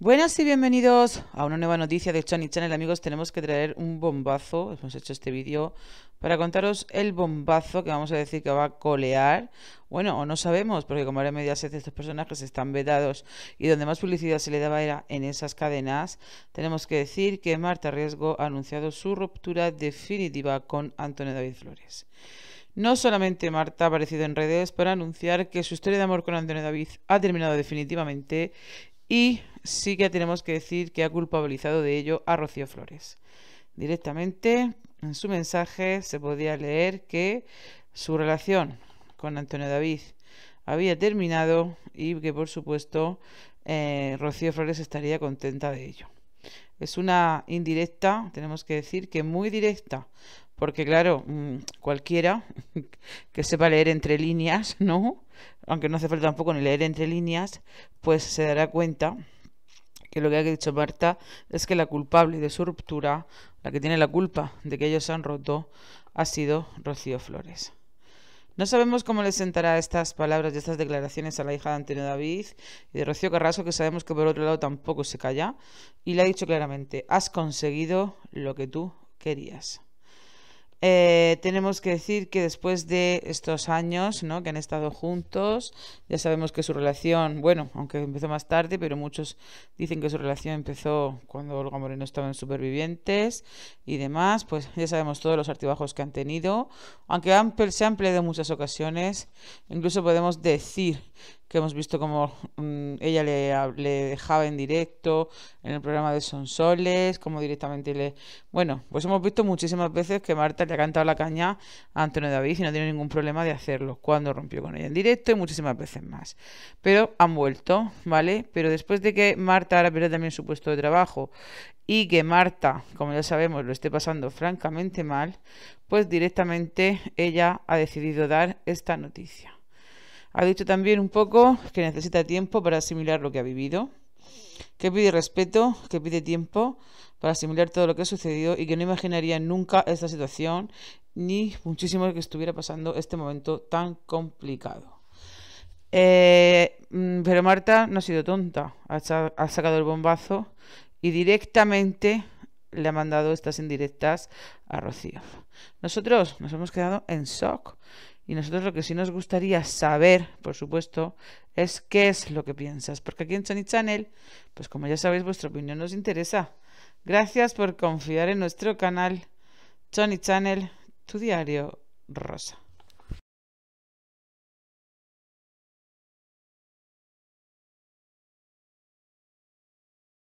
Buenas y bienvenidos a una nueva noticia de Chani Channel. Amigos, tenemos que traer un bombazo. Hemos hecho este vídeo para contaros el bombazo que vamos a decir que va a colear. Bueno, o no sabemos, porque como ahora media de estos personajes están vedados y donde más publicidad se le daba era en esas cadenas, tenemos que decir que Marta Riesgo ha anunciado su ruptura definitiva con Antonio David Flores. No solamente Marta ha aparecido en redes para anunciar que su historia de amor con Antonio David ha terminado definitivamente y sí que tenemos que decir que ha culpabilizado de ello a Rocío Flores. Directamente en su mensaje se podía leer que su relación con Antonio David había terminado y que por supuesto eh, Rocío Flores estaría contenta de ello. Es una indirecta, tenemos que decir que muy directa, porque claro, mm, cualquiera que sepa leer entre líneas, ¿no? Aunque no hace falta tampoco ni leer entre líneas, pues se dará cuenta que lo que ha dicho Marta es que la culpable de su ruptura, la que tiene la culpa de que ellos se han roto, ha sido Rocío Flores. No sabemos cómo le sentará estas palabras y estas declaraciones a la hija de Antonio David y de Rocío Carrasco, que sabemos que por otro lado tampoco se calla, y le ha dicho claramente, has conseguido lo que tú querías. Eh, tenemos que decir que después de estos años ¿no? que han estado juntos, ya sabemos que su relación, bueno, aunque empezó más tarde, pero muchos dicen que su relación empezó cuando Olga Moreno estaba en Supervivientes y demás, pues ya sabemos todos los artibajos que han tenido, aunque se han peleado en muchas ocasiones, incluso podemos decir que hemos visto como mm, ella le, dejaba en directo en el programa de Sonsoles, como directamente le... Bueno, pues hemos visto muchísimas veces que Marta le ha cantado la caña a Antonio David y no tiene ningún problema de hacerlo, cuando rompió con ella en directo y muchísimas veces más. Pero han vuelto, ¿vale? Pero después de que Marta ahora pierde también su puesto de trabajo y que Marta, como ya sabemos, lo esté pasando francamente mal, pues directamente ella ha decidido dar esta noticia. Ha dicho también un poco que necesita tiempo para asimilar lo que ha vivido, que pide respeto, que pide tiempo para asimilar todo lo que ha sucedido y que no imaginaría nunca esta situación ni muchísimo que estuviera pasando este momento tan complicado. Eh, mm, pero Marta no ha sido tonta, ha, ha sacado el bombazo y directamente le ha mandado estas indirectas a Rocío. Nosotros nos hemos quedado en shock y nosotros lo que sí nos gustaría saber, por supuesto, es qué es lo que piensas. Porque aquí en Sony Channel, pues como ya sabéis, vuestra opinión nos interesa. Gracias por confiar en nuestro canal Sony Channel, tu diario rosa.